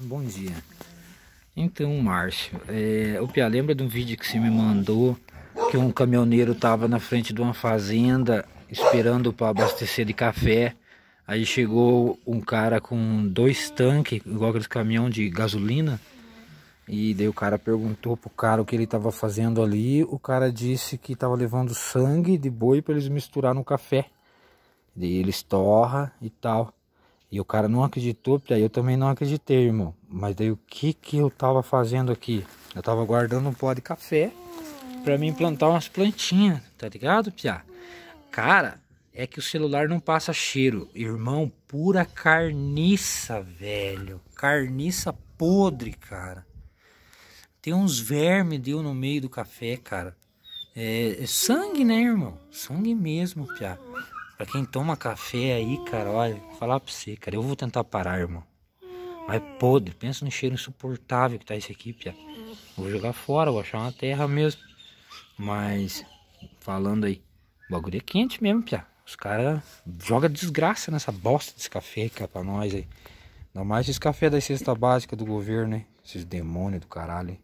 Bom dia. Então, Márcio, é, o Pia, lembra de um vídeo que você me mandou que um caminhoneiro estava na frente de uma fazenda esperando para abastecer de café. Aí chegou um cara com dois tanques, igual aqueles caminhão de gasolina. E daí o cara perguntou pro cara o que ele estava fazendo ali. O cara disse que estava levando sangue de boi para eles misturar no café. Daí torra e tal. E o cara não acreditou, daí eu também não acreditei, irmão. Mas daí o que que eu tava fazendo aqui? Eu tava guardando um pó de café para mim plantar umas plantinhas, tá ligado, pia? Cara, é que o celular não passa cheiro. Irmão, pura carniça, velho. Carniça podre, cara. Tem uns vermes deu no meio do café, cara. É, é sangue, né, irmão? Sangue mesmo, pia Pra quem toma café aí, cara, olha, vou falar pra você, cara, eu vou tentar parar, irmão. Mas podre, pensa no cheiro insuportável que tá esse aqui, pia. Vou jogar fora, vou achar uma terra mesmo. Mas, falando aí, o bagulho é quente mesmo, pia. Os caras jogam desgraça nessa bosta desse café, cara, pra nós aí. Não mais esse café da cesta básica do governo, né? Esses demônios do caralho, hein?